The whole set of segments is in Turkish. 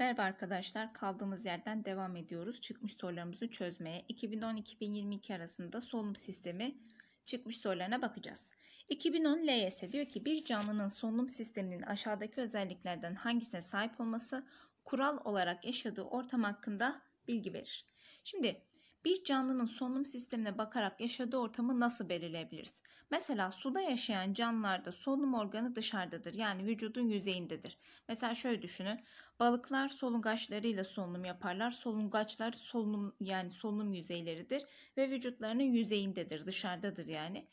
Merhaba arkadaşlar kaldığımız yerden devam ediyoruz. Çıkmış sorularımızı çözmeye 2010-2022 arasında solunum sistemi çıkmış sorularına bakacağız. 2010 LYS diyor ki bir canlının solunum sisteminin aşağıdaki özelliklerden hangisine sahip olması kural olarak yaşadığı ortam hakkında bilgi verir. Şimdi bir canlının solunum sistemine bakarak yaşadığı ortamı nasıl belirleyebiliriz? Mesela suda yaşayan canlılarda solunum organı dışarıdadır. Yani vücudun yüzeyindedir. Mesela şöyle düşünün. Balıklar solungaçlarıyla solunum yaparlar. Solungaçlar solunum yani solunum yüzeyleridir ve vücutlarının yüzeyindedir, dışarıdadır yani.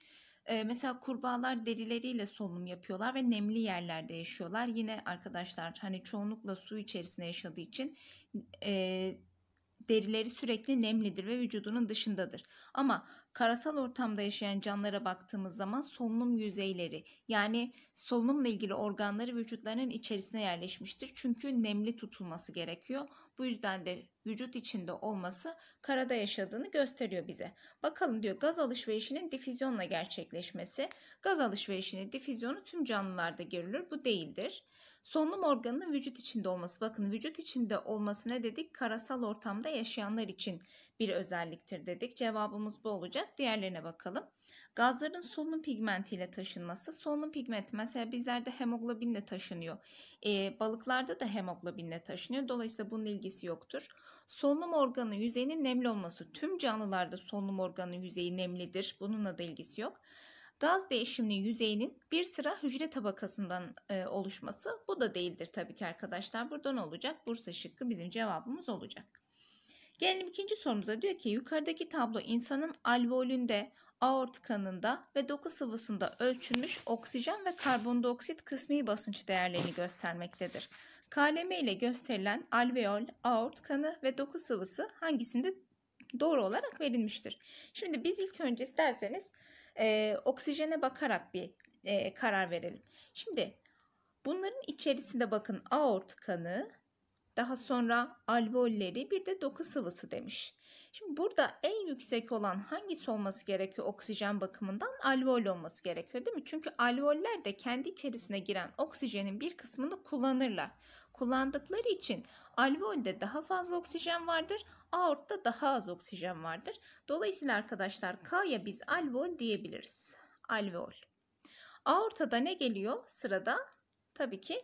Ee, mesela kurbağalar derileriyle solunum yapıyorlar ve nemli yerlerde yaşıyorlar. Yine arkadaşlar hani çoğunlukla su içerisinde yaşadığı için e, derileri sürekli nemlidir ve vücudunun dışındadır. Ama Karasal ortamda yaşayan canlılara baktığımız zaman solunum yüzeyleri yani solunumla ilgili organları vücutlarının içerisine yerleşmiştir. Çünkü nemli tutulması gerekiyor. Bu yüzden de vücut içinde olması karada yaşadığını gösteriyor bize. Bakalım diyor gaz alışverişinin difüzyonla gerçekleşmesi. Gaz alışverişinin difüzyonu tüm canlılarda görülür. Bu değildir. Solunum organının vücut içinde olması. Bakın vücut içinde olması ne dedik? Karasal ortamda yaşayanlar için bir özelliktir dedik. Cevabımız bu olacak. Diğerlerine bakalım. Gazların solunum pigmentiyle taşınması. Solunum pigmenti mesela bizlerde hemoglobinle taşınıyor. E, balıklarda da hemoglobinle taşınıyor. Dolayısıyla bunun ilgisi yoktur. Solunum organı yüzeyinin nemli olması. Tüm canlılarda solunum organı yüzeyi nemlidir. Bununla da ilgisi yok gaz değişimli yüzeyinin bir sıra hücre tabakasından e, oluşması bu da değildir tabii ki arkadaşlar. Buradan olacak Bursa şıkkı bizim cevabımız olacak. Gelelim ikinci sorumuza diyor ki yukarıdaki tablo insanın alveolünde, aort kanında ve doku sıvısında ölçülmüş oksijen ve karbondioksit kısmi basınç değerlerini göstermektedir. Kaleme ile gösterilen alveol, aort kanı ve doku sıvısı hangisinde doğru olarak verilmiştir? Şimdi biz ilk önce isterseniz e, oksijene bakarak bir e, karar verelim. Şimdi bunların içerisinde bakın aort kanı daha sonra alveolleri bir de doku sıvısı demiş. Şimdi burada en yüksek olan hangisi olması gerekiyor oksijen bakımından? Alveol olması gerekiyor değil mi? Çünkü alveoller de kendi içerisine giren oksijenin bir kısmını kullanırlar. Kullandıkları için alveolde daha fazla oksijen vardır, aortta daha az oksijen vardır. Dolayısıyla arkadaşlar K'ya biz alveol diyebiliriz. Alveol. Aortada ne geliyor? Sırada tabii ki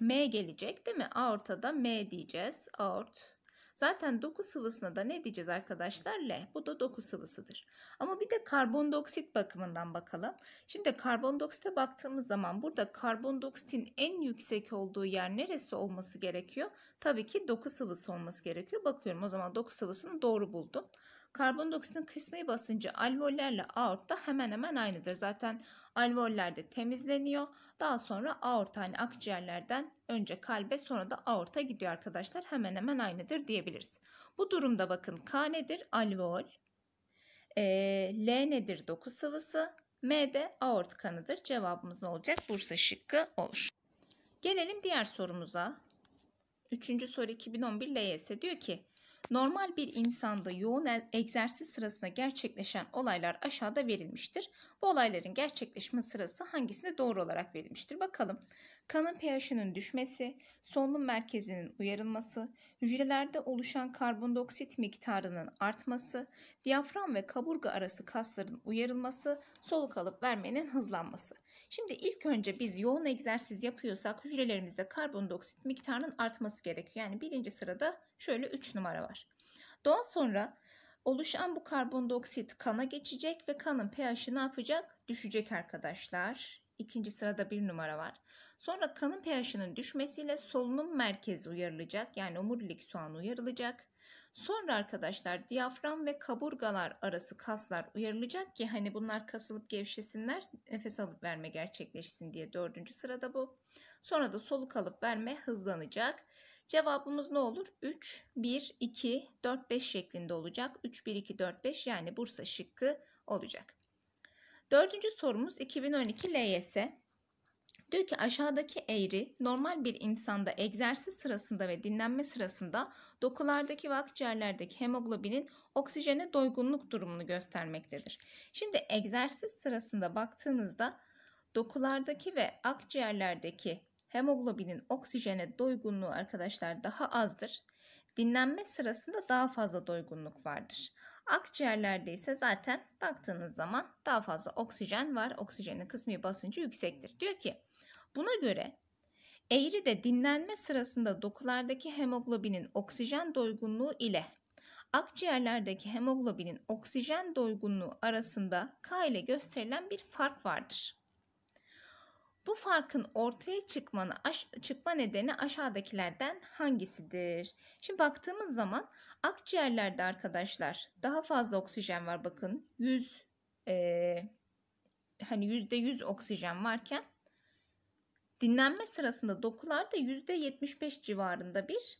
M gelecek değil mi? Aortada M diyeceğiz. Aort. Zaten doku sıvısına da ne diyeceğiz arkadaşlar? L. Bu da doku sıvısıdır. Ama bir de karbondioksit bakımından bakalım. Şimdi karbondioksite baktığımız zaman burada karbondioksitin en yüksek olduğu yer neresi olması gerekiyor? Tabii ki doku sıvısı olması gerekiyor. Bakıyorum o zaman doku sıvısını doğru buldum. Karbondioksitin kısmi basıncı alveollerle aortta hemen hemen aynıdır. Zaten alveollerde temizleniyor. Daha sonra aorta hani akciğerlerden önce kalbe sonra da aorta gidiyor arkadaşlar. Hemen hemen aynıdır diyebiliriz. Bu durumda bakın K nedir? Alveol. E, ee, L nedir? Doku sıvısı. M de aort kanıdır. Cevabımız ne olacak? Bursa şıkkı olur. Gelelim diğer sorumuza. Üçüncü soru 2011 LYS diyor ki Normal bir insanda yoğun e- egzersiz sırasında gerçekleşen olaylar aşağıda verilmiştir. Bu olayların gerçekleşme sırası hangisinde doğru olarak verilmiştir? Bakalım. Kanın pH'inin düşmesi, solunum merkezinin uyarılması, hücrelerde oluşan karbondioksit miktarının artması, diyafram ve kaburga arası kasların uyarılması, soluk alıp vermenin hızlanması. Şimdi ilk önce biz yoğun egzersiz yapıyorsak hücrelerimizde karbondioksit miktarının artması gerekiyor. Yani birinci sırada Şöyle 3 numara var. Daha sonra oluşan bu karbondioksit kana geçecek ve kanın pH'i ne yapacak? Düşecek arkadaşlar. İkinci sırada bir numara var. Sonra kanın pH'inin düşmesiyle solunum merkezi uyarılacak. Yani omurilik soğan uyarılacak. Sonra arkadaşlar diyafram ve kaburgalar arası kaslar uyarılacak ki hani bunlar kasılıp gevşesinler nefes alıp verme gerçekleşsin diye dördüncü sırada bu. Sonra da soluk alıp verme hızlanacak. Cevabımız ne olur? 3, 1, 2, 4, 5 şeklinde olacak. 3, 1, 2, 4, 5 yani Bursa şıkkı olacak. Dördüncü sorumuz 2012 LYS. Diyor ki aşağıdaki eğri normal bir insanda egzersiz sırasında ve dinlenme sırasında dokulardaki ve akciğerlerdeki hemoglobinin oksijene doygunluk durumunu göstermektedir. Şimdi egzersiz sırasında baktığımızda dokulardaki ve akciğerlerdeki hemoglobinin oksijene doygunluğu arkadaşlar daha azdır. Dinlenme sırasında daha fazla doygunluk vardır. Akciğerlerde ise zaten baktığınız zaman daha fazla oksijen var. Oksijenin kısmi basıncı yüksektir. Diyor ki buna göre eğri de dinlenme sırasında dokulardaki hemoglobinin oksijen doygunluğu ile akciğerlerdeki hemoglobinin oksijen doygunluğu arasında K ile gösterilen bir fark vardır. Bu farkın ortaya çıkmanı, çıkma nedeni aşağıdakilerden hangisidir? Şimdi baktığımız zaman akciğerlerde arkadaşlar daha fazla oksijen var bakın. 100 e, hani %100 oksijen varken dinlenme sırasında dokularda %75 civarında bir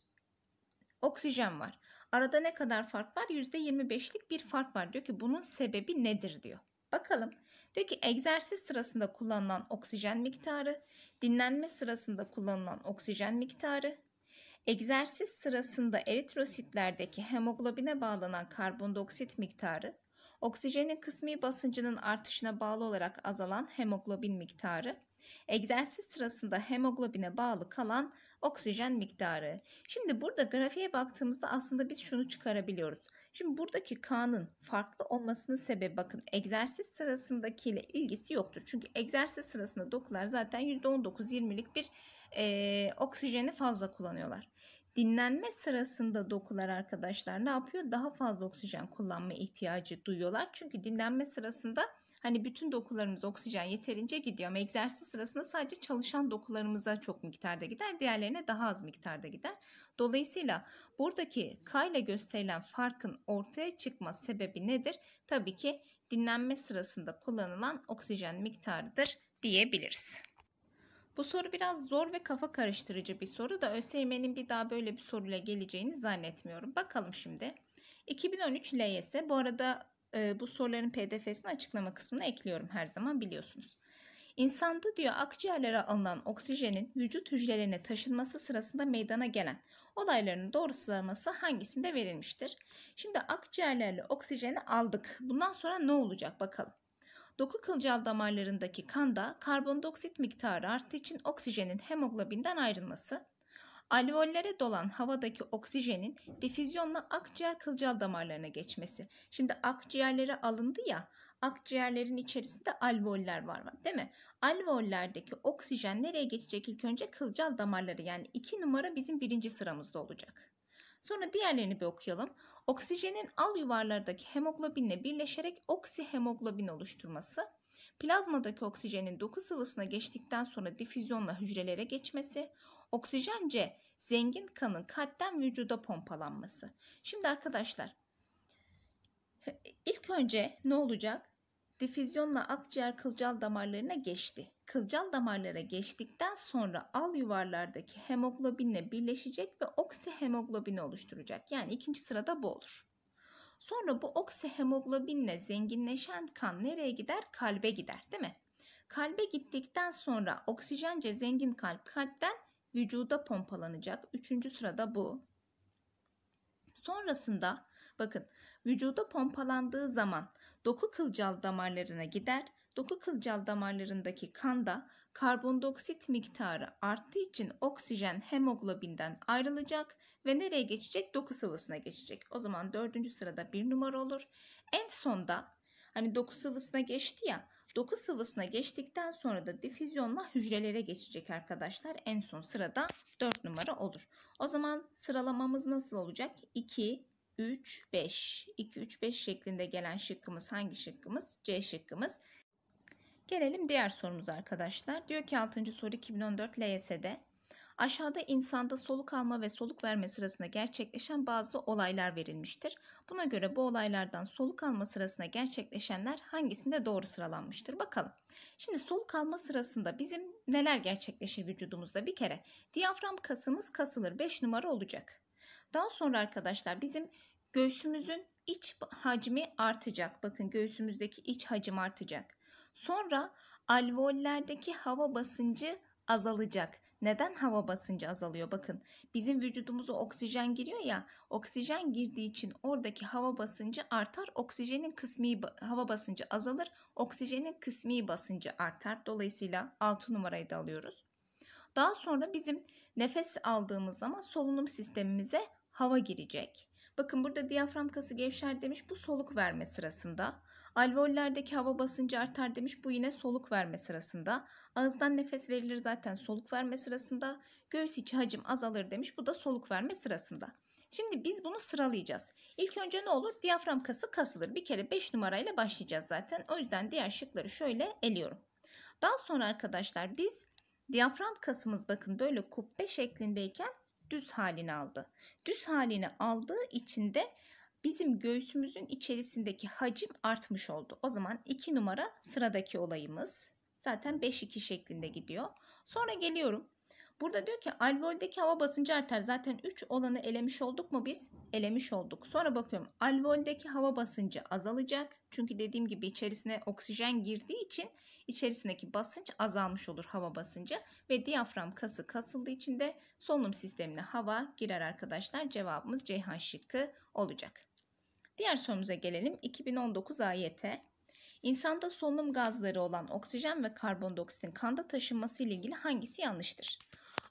oksijen var. Arada ne kadar fark var? %25'lik bir fark var. Diyor ki bunun sebebi nedir diyor. Bakalım. Diyor ki egzersiz sırasında kullanılan oksijen miktarı, dinlenme sırasında kullanılan oksijen miktarı, egzersiz sırasında eritrositlerdeki hemoglobine bağlanan karbondioksit miktarı, oksijenin kısmi basıncının artışına bağlı olarak azalan hemoglobin miktarı, Egzersiz sırasında hemoglobine bağlı kalan oksijen miktarı. Şimdi burada grafiğe baktığımızda aslında biz şunu çıkarabiliyoruz. Şimdi buradaki kanın farklı olmasının sebebi bakın egzersiz sırasındaki ile ilgisi yoktur. Çünkü egzersiz sırasında dokular zaten %19-20'lik bir e, oksijeni fazla kullanıyorlar. Dinlenme sırasında dokular arkadaşlar ne yapıyor? Daha fazla oksijen kullanma ihtiyacı duyuyorlar. Çünkü dinlenme sırasında Hani bütün dokularımız oksijen yeterince gidiyor ama egzersiz sırasında sadece çalışan dokularımıza çok miktarda gider. Diğerlerine daha az miktarda gider. Dolayısıyla buradaki K ile gösterilen farkın ortaya çıkma sebebi nedir? Tabii ki dinlenme sırasında kullanılan oksijen miktarıdır diyebiliriz. Bu soru biraz zor ve kafa karıştırıcı bir soru da ÖSYM'nin bir daha böyle bir soruyla geleceğini zannetmiyorum. Bakalım şimdi. 2013 LYS bu arada ee, bu soruların pdf'sini açıklama kısmına ekliyorum her zaman biliyorsunuz. İnsanda diyor akciğerlere alınan oksijenin vücut hücrelerine taşınması sırasında meydana gelen olayların doğru sıralaması hangisinde verilmiştir? Şimdi akciğerlerle oksijeni aldık. Bundan sonra ne olacak bakalım. Doku kılcal damarlarındaki kanda karbondioksit miktarı arttığı için oksijenin hemoglobinden ayrılması, Alveollere dolan havadaki oksijenin difüzyonla akciğer kılcal damarlarına geçmesi. Şimdi akciğerlere alındı ya akciğerlerin içerisinde alveoller var, var değil mi? Alveollerdeki oksijen nereye geçecek ilk önce? Kılcal damarları yani iki numara bizim birinci sıramızda olacak. Sonra diğerlerini bir okuyalım. Oksijenin al yuvarlardaki hemoglobinle birleşerek oksihemoglobin oluşturması, plazmadaki oksijenin doku sıvısına geçtikten sonra difüzyonla hücrelere geçmesi, Oksijen C zengin kanın kalpten vücuda pompalanması. Şimdi arkadaşlar ilk önce ne olacak? Difüzyonla akciğer kılcal damarlarına geçti. Kılcal damarlara geçtikten sonra al yuvarlardaki hemoglobinle birleşecek ve oksihemoglobini oluşturacak. Yani ikinci sırada bu olur. Sonra bu oksihemoglobinle zenginleşen kan nereye gider? Kalbe gider değil mi? Kalbe gittikten sonra oksijence zengin kalp kalpten vücuda pompalanacak. Üçüncü sırada bu. Sonrasında bakın vücuda pompalandığı zaman doku kılcal damarlarına gider. Doku kılcal damarlarındaki kanda karbondoksit miktarı arttığı için oksijen hemoglobinden ayrılacak ve nereye geçecek? Doku sıvısına geçecek. O zaman dördüncü sırada bir numara olur. En sonda hani doku sıvısına geçti ya Doku sıvısına geçtikten sonra da difüzyonla hücrelere geçecek arkadaşlar. En son sırada 4 numara olur. O zaman sıralamamız nasıl olacak? 2, 3, 5. 2, 3, 5 şeklinde gelen şıkkımız hangi şıkkımız? C şıkkımız. Gelelim diğer sorumuz arkadaşlar. Diyor ki 6. soru 2014 LYS'de Aşağıda insanda soluk alma ve soluk verme sırasında gerçekleşen bazı olaylar verilmiştir. Buna göre bu olaylardan soluk alma sırasında gerçekleşenler hangisinde doğru sıralanmıştır? Bakalım. Şimdi soluk alma sırasında bizim neler gerçekleşir vücudumuzda? Bir kere diyafram kasımız kasılır. 5 numara olacak. Daha sonra arkadaşlar bizim göğsümüzün iç hacmi artacak. Bakın göğsümüzdeki iç hacim artacak. Sonra alveollerdeki hava basıncı azalacak. Neden hava basıncı azalıyor? Bakın bizim vücudumuza oksijen giriyor ya oksijen girdiği için oradaki hava basıncı artar. Oksijenin kısmi hava basıncı azalır. Oksijenin kısmi basıncı artar. Dolayısıyla 6 numarayı da alıyoruz. Daha sonra bizim nefes aldığımız zaman solunum sistemimize hava girecek. Bakın burada diyafram kası gevşer demiş. Bu soluk verme sırasında. Alveollerdeki hava basıncı artar demiş. Bu yine soluk verme sırasında. Ağızdan nefes verilir zaten soluk verme sırasında. Göğüs içi hacim azalır demiş. Bu da soluk verme sırasında. Şimdi biz bunu sıralayacağız. İlk önce ne olur? Diyafram kası kasılır. Bir kere 5 numarayla başlayacağız zaten. O yüzden diğer şıkları şöyle eliyorum. Daha sonra arkadaşlar biz diyafram kasımız bakın böyle kubbe şeklindeyken düz halini aldı. Düz halini aldığı için de bizim göğsümüzün içerisindeki hacim artmış oldu. O zaman 2 numara sıradaki olayımız. Zaten 5-2 şeklinde gidiyor. Sonra geliyorum Burada diyor ki alvoldeki hava basıncı artar. Zaten 3 olanı elemiş olduk mu biz? Elemiş olduk. Sonra bakıyorum alvoldeki hava basıncı azalacak. Çünkü dediğim gibi içerisine oksijen girdiği için içerisindeki basınç azalmış olur hava basıncı. Ve diyafram kası kasıldığı için de solunum sistemine hava girer arkadaşlar. Cevabımız Ceyhan şıkkı olacak. Diğer sorumuza gelelim. 2019 AYT. İnsanda solunum gazları olan oksijen ve karbondioksitin kanda taşınması ile ilgili hangisi yanlıştır?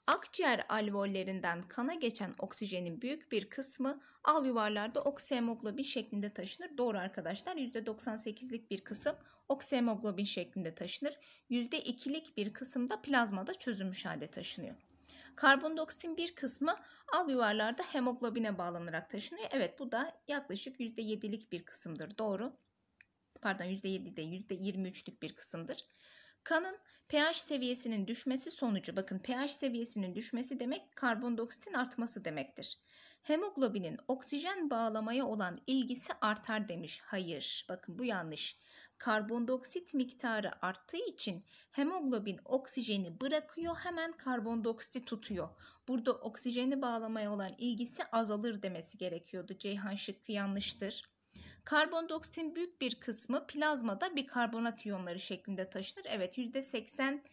Akciğer alveollerinden kana geçen oksijenin büyük bir kısmı al yuvarlarda oksihemoglobin şeklinde taşınır. Doğru arkadaşlar %98'lik bir kısım oksihemoglobin şeklinde taşınır. %2'lik bir kısım da plazmada çözülmüş halde taşınıyor. Karbondioksitin bir kısmı al yuvarlarda hemoglobine bağlanarak taşınıyor. Evet bu da yaklaşık %7'lik bir kısımdır. Doğru. Pardon %7 de %23'lük bir kısımdır. Kanın pH seviyesinin düşmesi sonucu bakın pH seviyesinin düşmesi demek karbondioksitin artması demektir. Hemoglobinin oksijen bağlamaya olan ilgisi artar demiş. Hayır bakın bu yanlış. Karbondioksit miktarı arttığı için hemoglobin oksijeni bırakıyor hemen karbondioksiti tutuyor. Burada oksijeni bağlamaya olan ilgisi azalır demesi gerekiyordu. Ceyhan şıkkı yanlıştır. Karbondioksitin büyük bir kısmı plazmada bikarbonat iyonları şeklinde taşınır. Evet %80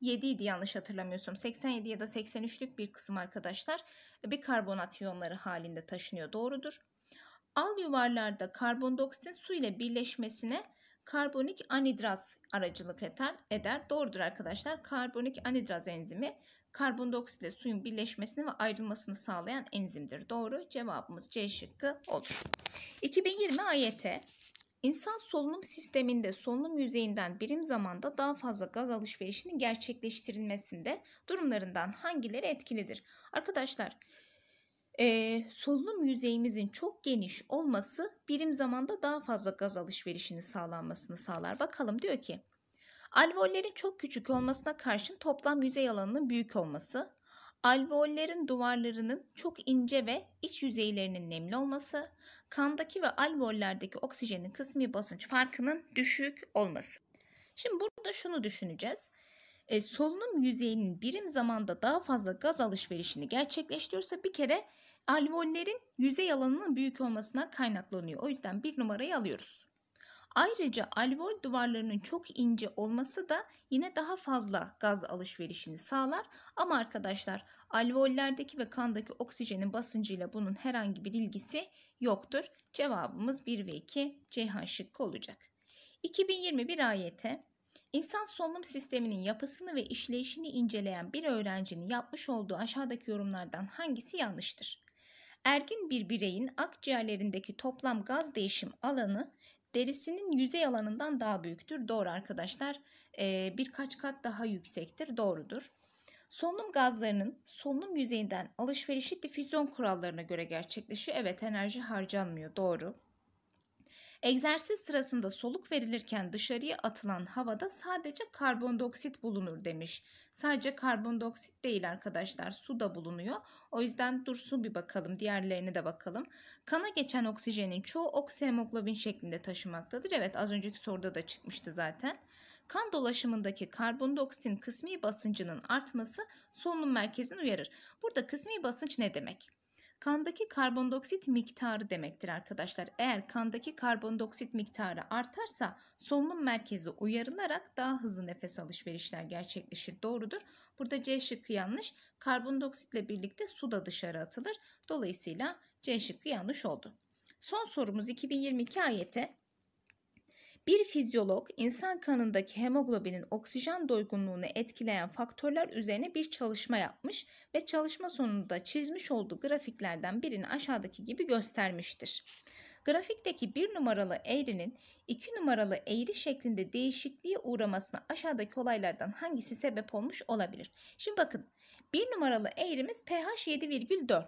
7 idi yanlış hatırlamıyorsam. 87 ya da 83'lük bir kısım arkadaşlar e, bir karbonat iyonları halinde taşınıyor. Doğrudur. Al yuvarlarda karbondioksitin su ile birleşmesine karbonik anidraz aracılık eder. eder. Doğrudur arkadaşlar. Karbonik anidraz enzimi karbondioksit ile suyun birleşmesini ve ayrılmasını sağlayan enzimdir. Doğru cevabımız C şıkkı olur. 2020 AYT İnsan solunum sisteminde solunum yüzeyinden birim zamanda daha fazla gaz alışverişinin gerçekleştirilmesinde durumlarından hangileri etkilidir? Arkadaşlar ee, solunum yüzeyimizin çok geniş olması birim zamanda daha fazla gaz alışverişini sağlanmasını sağlar. Bakalım diyor ki Alveollerin çok küçük olmasına karşın toplam yüzey alanının büyük olması, alveollerin duvarlarının çok ince ve iç yüzeylerinin nemli olması, kandaki ve alveollerdeki oksijenin kısmi basınç farkının düşük olması. Şimdi burada şunu düşüneceğiz. E, solunum yüzeyinin birim zamanda daha fazla gaz alışverişini gerçekleştiriyorsa bir kere alveollerin yüzey alanının büyük olmasına kaynaklanıyor. O yüzden bir numarayı alıyoruz. Ayrıca alveol duvarlarının çok ince olması da yine daha fazla gaz alışverişini sağlar. Ama arkadaşlar alvollerdeki ve kandaki oksijenin basıncıyla bunun herhangi bir ilgisi yoktur. Cevabımız 1 ve 2 Ceyhan şıkkı olacak. 2021 ayete İnsan solunum sisteminin yapısını ve işleyişini inceleyen bir öğrencinin yapmış olduğu aşağıdaki yorumlardan hangisi yanlıştır? Ergin bir bireyin akciğerlerindeki toplam gaz değişim alanı Derisinin yüzey alanından daha büyüktür. Doğru arkadaşlar. E, birkaç kat daha yüksektir. Doğrudur. Solunum gazlarının solunum yüzeyinden alışverişi difüzyon kurallarına göre gerçekleşiyor. Evet enerji harcanmıyor. Doğru. Egzersiz sırasında soluk verilirken dışarıya atılan havada sadece karbondioksit bulunur demiş. Sadece karbondioksit değil arkadaşlar su da bulunuyor. O yüzden dursun bir bakalım diğerlerine de bakalım. Kana geçen oksijenin çoğu oksihemoglobin şeklinde taşımaktadır. Evet az önceki soruda da çıkmıştı zaten. Kan dolaşımındaki karbondioksitin kısmi basıncının artması solunum merkezini uyarır. Burada kısmi basınç ne demek? kandaki karbondioksit miktarı demektir arkadaşlar. Eğer kandaki karbondioksit miktarı artarsa solunum merkezi uyarılarak daha hızlı nefes alışverişler gerçekleşir. Doğrudur. Burada C şıkkı yanlış. Karbondioksitle birlikte su da dışarı atılır. Dolayısıyla C şıkkı yanlış oldu. Son sorumuz 2022 ayete. Bir fizyolog insan kanındaki hemoglobinin oksijen doygunluğunu etkileyen faktörler üzerine bir çalışma yapmış ve çalışma sonunda çizmiş olduğu grafiklerden birini aşağıdaki gibi göstermiştir. Grafikteki bir numaralı eğrinin iki numaralı eğri şeklinde değişikliğe uğramasına aşağıdaki olaylardan hangisi sebep olmuş olabilir? Şimdi bakın bir numaralı eğrimiz pH 7,4.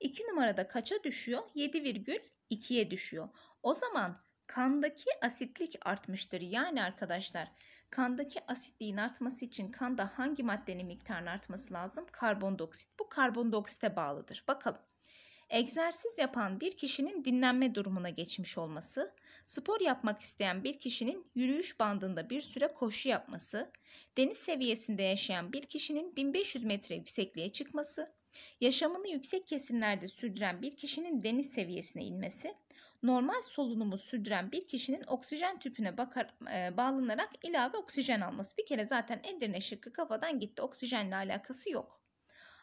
2 numarada kaça düşüyor? 7,2'ye düşüyor. O zaman kandaki asitlik artmıştır. Yani arkadaşlar kandaki asitliğin artması için kanda hangi maddenin miktarının artması lazım? Karbondioksit. Bu karbondioksite bağlıdır. Bakalım. Egzersiz yapan bir kişinin dinlenme durumuna geçmiş olması, spor yapmak isteyen bir kişinin yürüyüş bandında bir süre koşu yapması, deniz seviyesinde yaşayan bir kişinin 1500 metre yüksekliğe çıkması, yaşamını yüksek kesimlerde sürdüren bir kişinin deniz seviyesine inmesi, normal solunumu sürdüren bir kişinin oksijen tüpüne bakar, e, bağlanarak ilave oksijen alması. Bir kere zaten Edirne şıkkı kafadan gitti. Oksijenle alakası yok.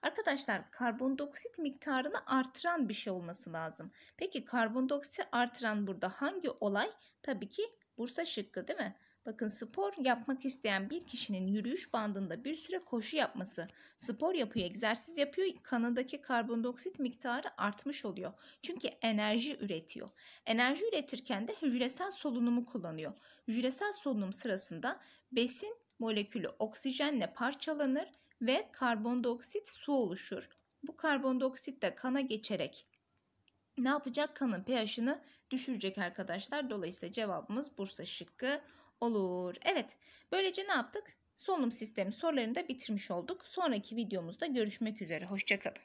Arkadaşlar karbondioksit miktarını artıran bir şey olması lazım. Peki karbondioksiti artıran burada hangi olay? Tabii ki Bursa şıkkı değil mi? Bakın spor yapmak isteyen bir kişinin yürüyüş bandında bir süre koşu yapması, spor yapıyor, egzersiz yapıyor, kanındaki karbondioksit miktarı artmış oluyor. Çünkü enerji üretiyor. Enerji üretirken de hücresel solunumu kullanıyor. Hücresel solunum sırasında besin molekülü oksijenle parçalanır ve karbondioksit su oluşur. Bu karbondioksit de kana geçerek ne yapacak? Kanın pH'ını düşürecek arkadaşlar. Dolayısıyla cevabımız Bursa şıkkı olur. Evet böylece ne yaptık? Solunum sistemi sorularını da bitirmiş olduk. Sonraki videomuzda görüşmek üzere. Hoşçakalın.